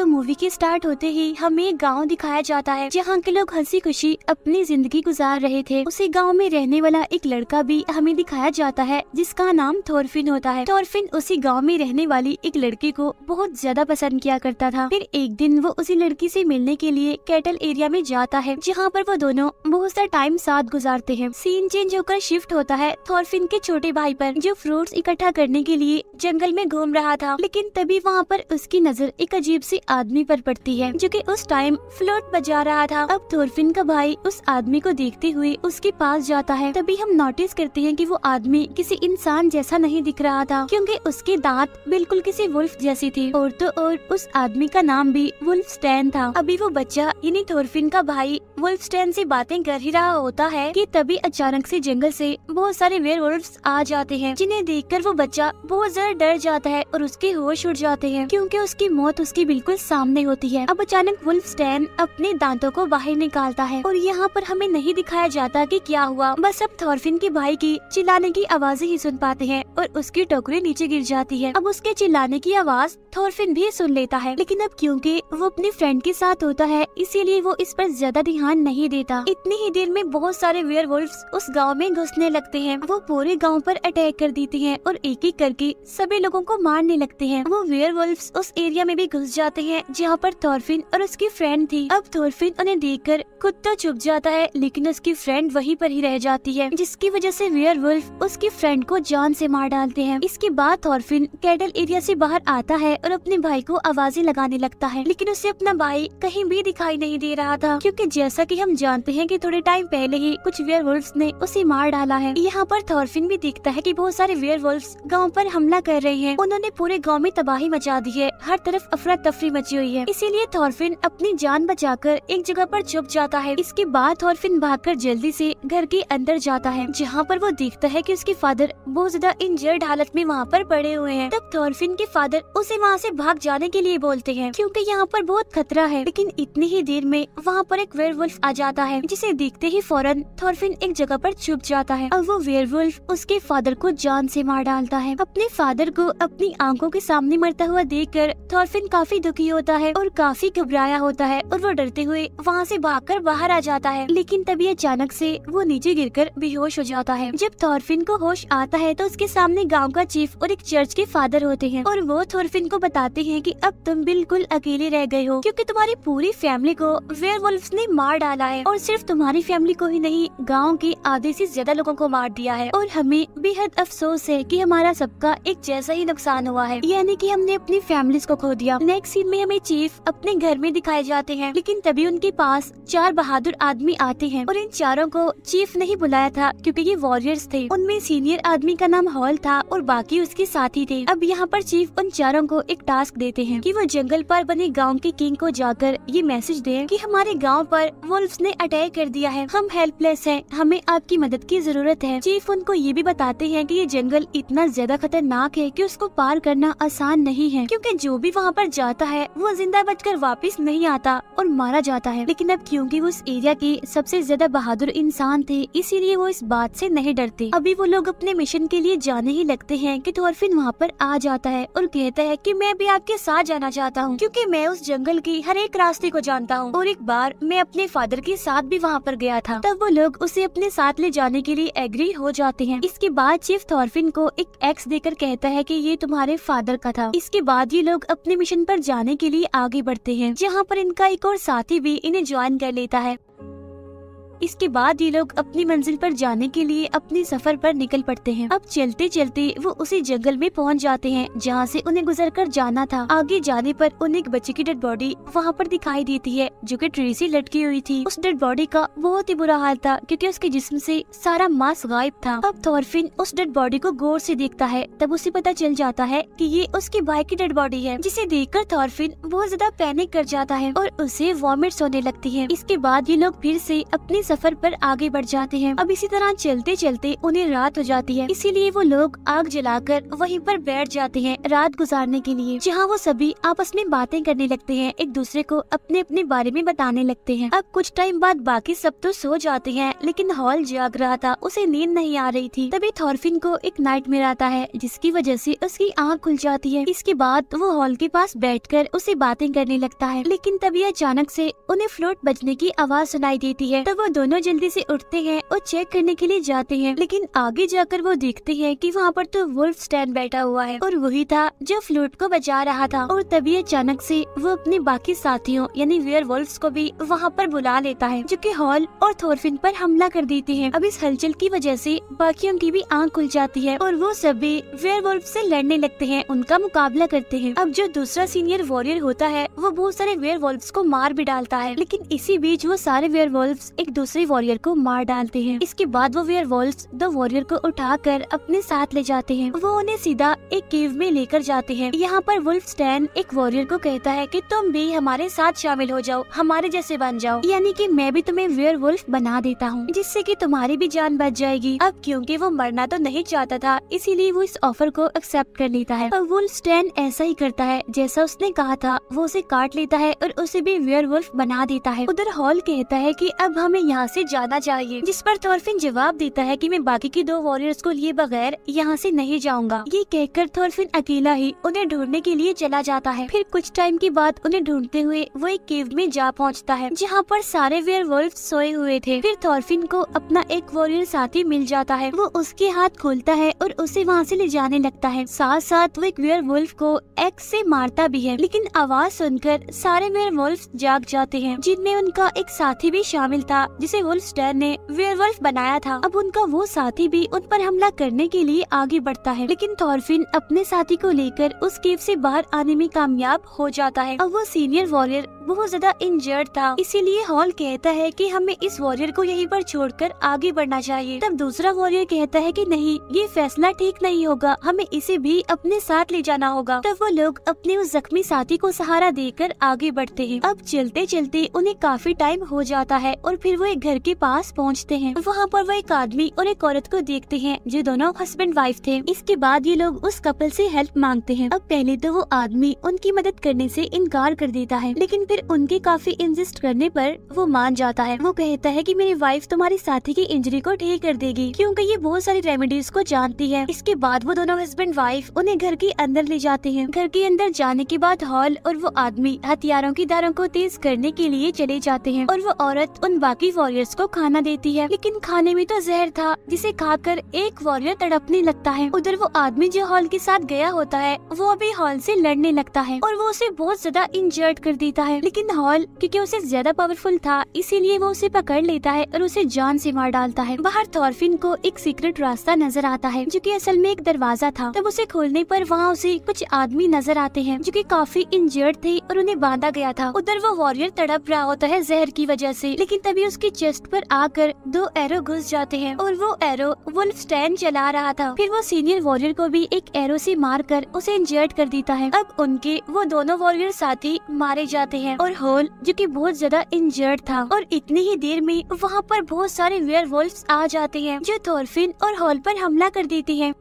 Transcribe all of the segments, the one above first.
तो मूवी के स्टार्ट होते ही हमें एक गाँव दिखाया जाता है जहाँ के लोग हंसी खुशी अपनी जिंदगी गुजार रहे थे उसी गाँव में रहने वाला एक लड़का भी हमें दिखाया जाता है जिसका नाम थोरफिन होता है थोरफिन उसी गाँव में रहने वाली एक लड़की को बहुत ज्यादा पसंद किया करता था फिर एक दिन वो उसी लड़की ऐसी मिलने के लिए कैटल एरिया में जाता है जहाँ पर वो दोनों बहुत सा टाइम साथ गुजारते हैं सीन चेंज होकर शिफ्ट होता है थोरफिन के छोटे भाई पर जो फ्रूट्स इकट्ठा करने के लिए जंगल में घूम रहा था लेकिन तभी वहाँ पर उसकी नजर एक अजीब सी आदमी पर पड़ती है जो कि उस टाइम फ्लोट बजा रहा था अब थोरफिन का भाई उस आदमी को देखते हुए उसके पास जाता है तभी हम नोटिस करते हैं कि वो आदमी किसी इंसान जैसा नहीं दिख रहा था क्योंकि उसके दांत बिल्कुल किसी वुल्फ जैसी थी और तो और उस आदमी का नाम भी वुल्फ स्टैन था अभी वो बच्चा यानी थोरफिन का भाई वुल्फ स्टैन से बातें कर ही रहा होता है कि तभी अचानक से जंगल से बहुत सारे वेयर आ जाते हैं जिन्हें देखकर वो बच्चा बहुत ज्यादा डर जाता है और उसके होश उड़ जाते हैं क्योंकि उसकी मौत उसके बिल्कुल सामने होती है अब अचानक वुल्फ स्टैन अपने दांतों को बाहर निकालता है और यहाँ पर हमें नहीं दिखाया जाता कि क्या हुआ बस अब थॉर्फिन के भाई की चिल्लाने की आवाज़ ही सुन पाते हैं और उसकी टोकरी नीचे गिर जाती है अब उसके चिल्लाने की आवाज थोरफिन भी सुन लेता है लेकिन अब क्योंकि वो अपने फ्रेंड के साथ होता है इसीलिए वो इस पर ज्यादा ध्यान नहीं देता इतनी ही देर में बहुत सारे वेयर उस गाँव में घुसने लगते है वो पूरे गाँव पर अटैक कर देते हैं और एक एक करके सभी लोगों को मारने लगते है वो वेयर उस एरिया में भी घुस जाते हैं जहाँ पर थोरफिन और उसकी फ्रेंड थी अब थोरफिन उन्हें देख कर खुद तो छुप जाता है लेकिन उसकी फ्रेंड वहीं पर ही रह जाती है जिसकी वजह से वेयर उसकी फ्रेंड को जान से मार डालते हैं इसके बाद थॉर्फिन कैडल एरिया से बाहर आता है और अपने भाई को आवाजें लगाने लगता है लेकिन उसे अपना भाई कहीं भी दिखाई नहीं दे रहा था क्योंकि जैसा कि हम जानते हैं कि थोड़े टाइम पहले ही कुछ वेयर ने उसे मार डाला है यहाँ पर थॉर्फिन भी देखता है कि बहुत सारे वेयर गांव पर हमला कर रहे हैं उन्होंने पूरे गाँव में तबाही मचा दी है हर तरफ अफरा तफरी मची हुई है इसीलिए थॉर्फिन अपनी जान बचाकर एक जगह पर छुप जाता है इसके बाद थॉर्फिन भागकर जल्दी से घर के अंदर जाता है जहाँ पर वो देखता है कि उसके फादर बहुत ज्यादा इंजॉय इंजर्ड हालत में वहाँ पर पड़े हुए हैं तब थॉर्फिन के फादर उसे वहाँ से भाग जाने के लिए बोलते हैं क्योंकि यहाँ पर बहुत खतरा है लेकिन इतनी ही देर में वहाँ पर एक वेयरवुल्फ आ जाता है जिसे देखते ही फौरन थॉर्फिन एक जगह पर छुप जाता है और वो वेयरवुल्फ उसके फादर को जान से मार डालता है अपने फादर को अपनी आंखों के सामने मरता हुआ देख कर थॉर्फिन काफी दुखी होता है और काफी घबराया होता है और वो डरते हुए वहाँ से भाग बाहर आ जाता है लेकिन तभी अचानक ऐसी वो नीचे गिर बेहोश हो जाता है जब थॉर्फिन को होश आता है तो उसके सामने सामने गांव का चीफ और एक चर्च के फादर होते हैं और वो थोरफिन को बताते हैं कि अब तुम बिल्कुल अकेले रह गए हो क्योंकि तुम्हारी पूरी फैमिली को वेयर ने मार डाला है और सिर्फ तुम्हारी फैमिली को ही नहीं गाँव के आधे ऐसी ज्यादा लोगों को मार दिया है और हमें बेहद अफसोस है की हमारा सबका एक जैसा ही नुकसान हुआ है यानी की हमने अपनी फैमिली को खो दिया नेक्स्ट सीन में हमें चीफ अपने घर में दिखाए जाते हैं लेकिन तभी उनके पास चार बहादुर आदमी आते हैं और इन चारों को चीफ नहीं बुलाया था क्योंकि ये वॉरियर्स थे उनमें सीनियर आदमी का नाम हॉल था और बाकी उसके साथी थे अब यहाँ पर चीफ उन चारों को एक टास्क देते हैं कि वो जंगल पर बने गांव के किंग को जाकर ये मैसेज दें कि हमारे गांव पर वुल्फ्स ने अटैक कर दिया है हम हेल्पलेस हैं हमें आपकी मदद की जरूरत है चीफ उनको ये भी बताते हैं कि ये जंगल इतना ज्यादा खतरनाक है कि उसको पार करना आसान नहीं है क्योंकि जो भी वहाँ पर जाता है वो जिंदा कर वापिस नहीं आता और मारा जाता है लेकिन अब क्योंकि वो उस एरिया के सबसे ज्यादा बहादुर इंसान थे इसीलिए वो इस बात से नहीं डरते अभी वो लोग अपने मिशन के लिए जाने नहीं लगते हैं कि डॉल्फिन वहाँ पर आ जाता है और कहता है कि मैं भी आपके साथ जाना चाहता हूँ क्योंकि मैं उस जंगल की हर एक रास्ते को जानता हूँ और एक बार मैं अपने फादर के साथ भी वहाँ पर गया था तब वो लोग उसे अपने साथ ले जाने के लिए एग्री हो जाते हैं इसके बाद चीफ थॉर्फिन को एक एक्स देकर कहता है की ये तुम्हारे फादर का था इसके बाद ये लोग अपने मिशन पर जाने के लिए आगे बढ़ते हैं जहाँ पर इनका एक और साथी भी इन्हें ज्वाइन कर लेता है इसके बाद ये लोग अपनी मंजिल पर जाने के लिए अपने सफर पर निकल पड़ते हैं अब चलते चलते वो उसी जंगल में पहुंच जाते हैं जहाँ से उन्हें गुजर कर जाना था आगे जाने पर उन्हें एक बच्चे की डेड बॉडी वहाँ पर दिखाई देती है जो की ट्री से लटकी हुई थी उस डेड बॉडी का बहुत ही बुरा हाल था क्यूँकी उसके जिसम से सारा मांस गायब था अब थॉर्फिन उस डेड बॉडी को गौर से देखता है तब उसे पता चल जाता है कि ये उसकी भाई की डेड बॉडी है जिसे देख कर थॉर्फिन बहुत ज्यादा पैनिक कर जाता है और उसे वॉमिट होने लगती है इसके बाद ये लोग फिर से अपने सफर पर आगे बढ़ जाते हैं अब इसी तरह चलते चलते उन्हें रात हो जाती है इसीलिए वो लोग आग जलाकर वहीं पर बैठ जाते हैं रात गुजारने के लिए जहाँ वो सभी आपस में बातें करने लगते हैं एक दूसरे को अपने अपने बारे में बताने लगते हैं अब कुछ टाइम बाद बाकी सब तो सो जाते हैं लेकिन हॉल जाग रहा था उसे नींद नहीं आ रही थी तभी थॉर्फिन को एक नाइट में आता है जिसकी वजह से उसकी आँख खुल जाती है इसके बाद वो हॉल के पास कर उसे बातें करने लगता है लेकिन तभी अचानक से उन्हें फ्लोट बजने की आवाज सुनाई देती है तब वो दोनों जल्दी से उठते हैं और चेक करने के लिए जाते हैं लेकिन आगे जाकर वो देखते हैं कि वहाँ पर तो वुल्फ स्टैंड बैठा हुआ है और वही था जो फ्लूट को बचा रहा था और तभी अचानक से वो अपने बाकी साथियों यानी वेयर को भी वहाँ पर बुला लेता है जो की हॉल और थोरफिन पर हमला कर देते हैं अब इस हलचल की वजह से बाकियों की भी आँख खुल जाती है और वो सभी भी वुल्फ से लड़ने लगते है उनका मुकाबला करते हैं अब जो दूसरा सीनियर वॉरियर होता है वो बहुत सारे वेयर को मार भी डालता है लेकिन इसी बीच वो सारे वेयर एक दूसरे दूसरे वॉरियर को मार डालते हैं इसके बाद वो वेयर वॉल्स द वॉरियर को उठाकर अपने साथ ले जाते हैं वो उन्हें सीधा एक केव में लेकर जाते हैं यहाँ पर वुल्फ स्टैन एक वॉरियर को कहता है की तुम भी हमारे साथ शामिल हो जाओ हमारे जैसे बन जाओ यानी की मैं भी तुम्हें वेयर वुल्फ बना देता हूँ जिससे की तुम्हारी भी जान बच जाएगी अब क्यूँकी वो मरना तो नहीं चाहता था इसीलिए वो इस ऑफर को एक्सेप्ट कर लेता है और वुल्फ स्टैन ऐसा ही करता है जैसा उसने कहा था वो उसे काट लेता है और उसे भी वेयर बना देता है उधर हॉल कहता है की अब हमें यहाँ से जाना चाहिए जिस पर थॉर्फिन जवाब देता है कि मैं बाकी के दो वॉरियर्स को लिए बगैर यहाँ से नहीं जाऊँगा ये कहकर थॉर्फिन अकेला ही उन्हें ढूंढने के लिए चला जाता है फिर कुछ टाइम के बाद उन्हें ढूंढते हुए वो एक केव में जा पहुँचता है जहाँ पर सारे वेयर सोए हुए थे फिर थॉर्फिन को अपना एक वॉरियर साथी मिल जाता है वो उसके हाथ खोलता है और उसे वहाँ से ले जाने लगता है साथ साथ वो एक वेयर को एक्स से मारता भी है लेकिन आवाज सुनकर सारे वेयर जाग जाते हैं जिनमें उनका एक साथी भी शामिल था जिसे वुल्फस्टर ने वेयरवुल्फ बनाया था अब उनका वो साथी भी उन पर हमला करने के लिए आगे बढ़ता है लेकिन थॉरफिन अपने साथी को लेकर उस केव से बाहर आने में कामयाब हो जाता है अब वो सीनियर वॉरियर बहुत ज्यादा इंजर्ड था इसीलिए हॉल कहता है कि हमें इस वॉरियर को यहीं पर छोड़कर आगे बढ़ना चाहिए तब दूसरा वॉरियर कहता है कि नहीं ये फैसला ठीक नहीं होगा हमें इसे भी अपने साथ ले जाना होगा तब वो लोग अपने उस जख्मी साथी को सहारा देकर आगे बढ़ते हैं अब चलते चलते उन्हें काफी टाइम हो जाता है और फिर वो एक घर के पास पहुंचते हैं वहां पर वो एक आदमी और एक औरत को देखते हैं जो दोनों हस्बैंड वाइफ थे इसके बाद ये लोग उस कपल से हेल्प मांगते हैं अब पहले तो वो आदमी उनकी मदद करने से इनकार कर देता है लेकिन फिर उनके काफी इंजिस्ट करने पर वो मान जाता है वो कहता है कि मेरी वाइफ तुम्हारे साथी की इंजरी को ठीक कर देगी क्योंकि ये बहुत सारी रेमेडीज को जानती है इसके बाद वो दोनों हस्बैंड वाइफ उन्हें घर के अंदर ले जाते हैं घर के अंदर जाने के बाद हॉल और वो आदमी हथियारों की दारों को तेज करने के लिए चले जाते हैं और वो औरत उन बाकी वॉरियर्स को खाना देती है लेकिन खाने में तो जहर था जिसे खाकर एक वॉरियर तड़पने लगता है उधर वो आदमी जो हॉल के साथ गया होता है वो अभी हॉल से लड़ने लगता है और वो उसे बहुत ज्यादा इंजर्ड कर देता है लेकिन हॉल क्योंकि उसे ज्यादा पावरफुल था इसीलिए वो उसे पकड़ लेता है और उसे जान से मार डालता है बाहर थॉर्फिन को एक सीक्रेट रास्ता नजर आता है जो की असल में एक दरवाजा था तब उसे खोलने पर वहाँ उसे कुछ आदमी नजर आते हैं जो की काफी इंजर्ड थे और उन्हें बांधा गया था उधर वो वॉरियर तड़प रहा होता है जहर की वजह से लेकिन तभी उसकी चेस्ट पर आकर दो एरो घुस जाते हैं और वो एरो वुल्फ स्टैंड चला रहा था फिर वो सीनियर वॉरियर को भी एक एरो से मारकर उसे इंजर्ड कर देता है अब उनके वो दोनों वॉरियर साथी मारे जाते हैं और होल जो कि बहुत ज्यादा इंजर्ड था और इतनी ही देर में वहाँ पर बहुत सारे वेयर आ जाते हैं जो थोरफिन और हॉल पर हमला कर देती है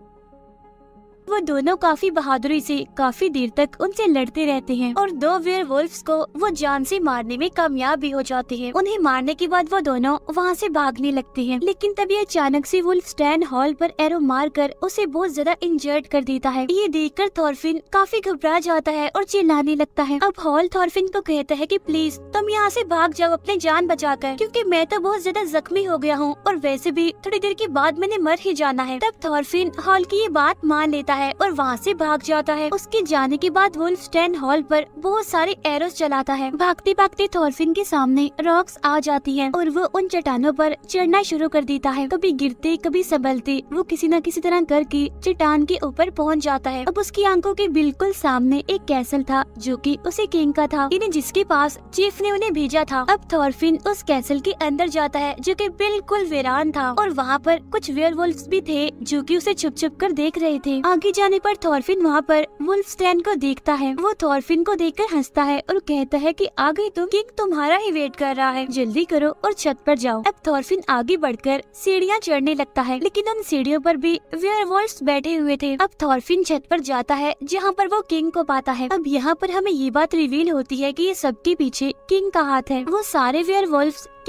दोनों काफी बहादुरी से काफी देर तक उनसे लड़ते रहते हैं और दो वेयर वुल्फ्स को वो जान से मारने में कामयाब भी हो जाते हैं उन्हें मारने के बाद वो दोनों वहाँ से भागने लगते हैं लेकिन तभी अचानक से वुल्फ स्टैन हॉल पर एरो मार कर उसे बहुत ज्यादा इंजर्ड कर देता है ये देखकर थॉर्फिन काफी घबरा जाता है और चिल्लाने लगता है अब हॉल थॉर्फिन को कहता है की प्लीज तुम यहाँ से भाग जाओ अपने जान बचा कर क्यूँकी मैं तो बहुत ज्यादा जख्मी हो गया हूँ और वैसे भी थोड़ी देर के बाद मैंने मर ही जाना है तब थॉर्फिन हॉल की ये बात मान लेता है है और वहाँ से भाग जाता है उसके जाने के बाद वो स्टैंड हॉल पर बहुत सारे एरोस चलाता है भागते भागते थॉरफिन के सामने रॉक्स आ जाती है और वो उन चट्टानों पर चढ़ना शुरू कर देता है कभी गिरते कभी संभलते वो किसी न किसी तरह करके चट्टान के ऊपर पहुँच जाता है अब उसकी आंखों के बिल्कुल सामने एक कैसल था जो की उसी किंग का था इन्हें जिसके पास चीफ ने उन्हें भेजा था अब थॉरफिन उस कैसल के अंदर जाता है जो की बिल्कुल वीरान था और वहाँ पर कुछ वेयर भी थे जो की उसे छुप छुप कर देख रहे थे आगे जाने पर थॉरफिन वहाँ पर स्टैंड को देखता है वो थॉरफिन को देखकर हंसता है और कहता है कि गई तुम किंग तुम्हारा ही वेट कर रहा है जल्दी करो और छत पर जाओ अब थॉरफिन आगे बढ़कर सीढ़ियाँ चढ़ने लगता है लेकिन उन सीढ़ियों पर भी वेयर बैठे हुए थे अब थॉरफिन छत पर जाता है जहाँ पर वो किंग को पाता है अब यहाँ पर हमें ये बात रिवील होती है कि ये सबके पीछे किंग का हाथ है वो सारे वेयर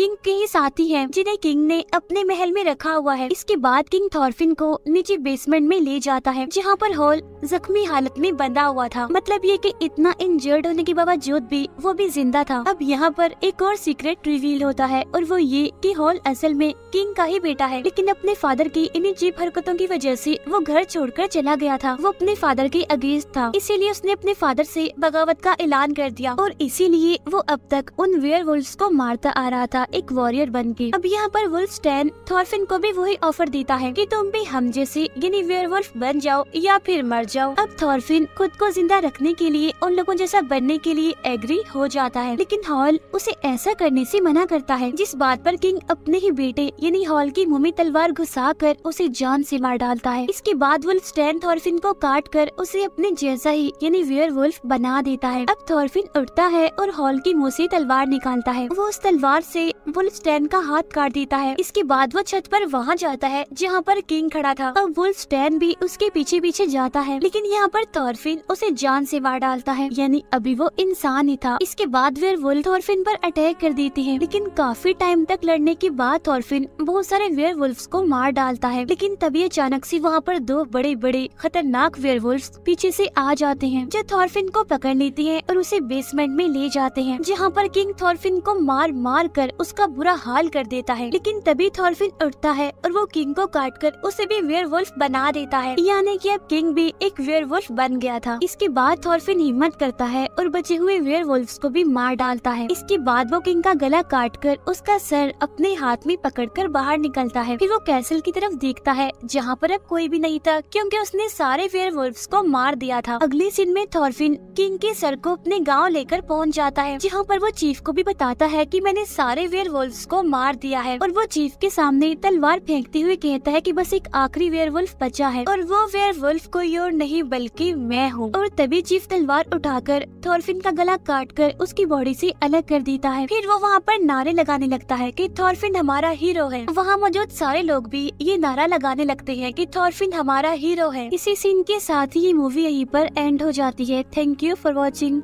किंग के ही साथी है जिन्हें किंग ने अपने महल में रखा हुआ है इसके बाद किंग थॉर्फिन को नीचे बेसमेंट में ले जाता है जहाँ पर हॉल जख्मी हालत में बंधा हुआ था मतलब ये कि इतना इंजर्ड होने के बावजूद भी वो भी जिंदा था अब यहाँ पर एक और सीक्रेट रिवील होता है और वो ये की हॉल असल में किंग का ही बेटा है लेकिन अपने फादर की इन्हीं जीप हरकतों की वजह ऐसी वो घर कर चला गया था वो अपने फादर के अगेंस्ट था इसीलिए उसने अपने फादर ऐसी बगावत का ऐलान कर दिया और इसीलिए वो अब तक उन वेयर को मारता आ रहा था एक वॉरियर बन के अब यहाँ पर वुल्फ स्टैन थॉर्फिन को भी वही ऑफर देता है कि तुम भी हम जैसे गिनी वेयर बन जाओ या फिर मर जाओ अब थॉर्फिन खुद को जिंदा रखने के लिए उन लोगों जैसा बनने के लिए एग्री हो जाता है लेकिन हॉल उसे ऐसा करने से मना करता है जिस बात पर किंग अपने ही बेटे यानी हॉल की मुँह तलवार घुसा कर उसे जान से मार डालता है इसके बाद वुल्फ स्टैन थॉर्फिन को काट कर उसे अपने जैसा ही यानी वेयर बना देता है अब थॉर्फिन उठता है और हॉल की मुँह से तलवार निकालता है वो उस तलवार से बुल्स स्टैन का हाथ काट देता है इसके बाद वो छत पर वहाँ जाता है जहाँ पर किंग खड़ा था अब वुल्फ स्टैन भी उसके पीछे पीछे जाता है लेकिन यहाँ पर थॉर्फिन उसे जान से मार डालता है यानी अभी वो इंसान ही था इसके बाद वे वुल्फ थॉर्फिन पर अटैक कर देती है लेकिन काफी टाइम तक लड़ने के बाद थॉर्फिन बहुत सारे वेयर को मार डालता है लेकिन तभी अचानक से वहाँ पर दो बड़े बड़े खतरनाक वेयर पीछे से आ जाते हैं जो थॉर्फिन को पकड़ लेती है और उसे बेसमेंट में ले जाते हैं जहाँ पर किंग थॉर्फिन को मार मार कर उस उसका बुरा हाल कर देता है लेकिन तभी थॉर्फिन उठता है और वो किंग को काट कर उसे भी वेयर बना देता है यानी कि अब किंग भी एक वेयर बन गया था इसके बाद थॉर्फिन हिम्मत करता है और बचे हुए वेयर को भी मार डालता है इसके बाद वो किंग का गला काट कर उसका सर अपने हाथ में पकड़ कर बाहर निकलता है फिर वो कैसल की तरफ देखता है जहाँ पर अब कोई भी नहीं था क्योंकि उसने सारे वेयर को मार दिया था अगले सीन में थॉर्फिन किंग के सर को अपने गाँव लेकर पहुँच जाता है जहाँ पर वो चीफ को भी बताता है की मैंने सारे वेयर वेयर को मार दिया है और वो चीफ के सामने तलवार फेंकते हुए कहता है कि बस एक आखिरी वेयर बचा है और वो वेयर कोई और नहीं बल्कि मैं हूँ और तभी चीफ तलवार उठाकर थॉर्फिन का गला काट कर उसकी बॉडी से अलग कर देता है फिर वो वहाँ पर नारे लगाने लगता है कि थॉर्फिन हमारा हीरो है वहाँ मौजूद सारे लोग भी ये नारा लगाने लगते हैं कि थॉर्फिन हमारा हीरो है इसी सीन के साथ ही ये मूवी यहीं पर एंड हो जाती है थैंक यू फॉर वॉचिंग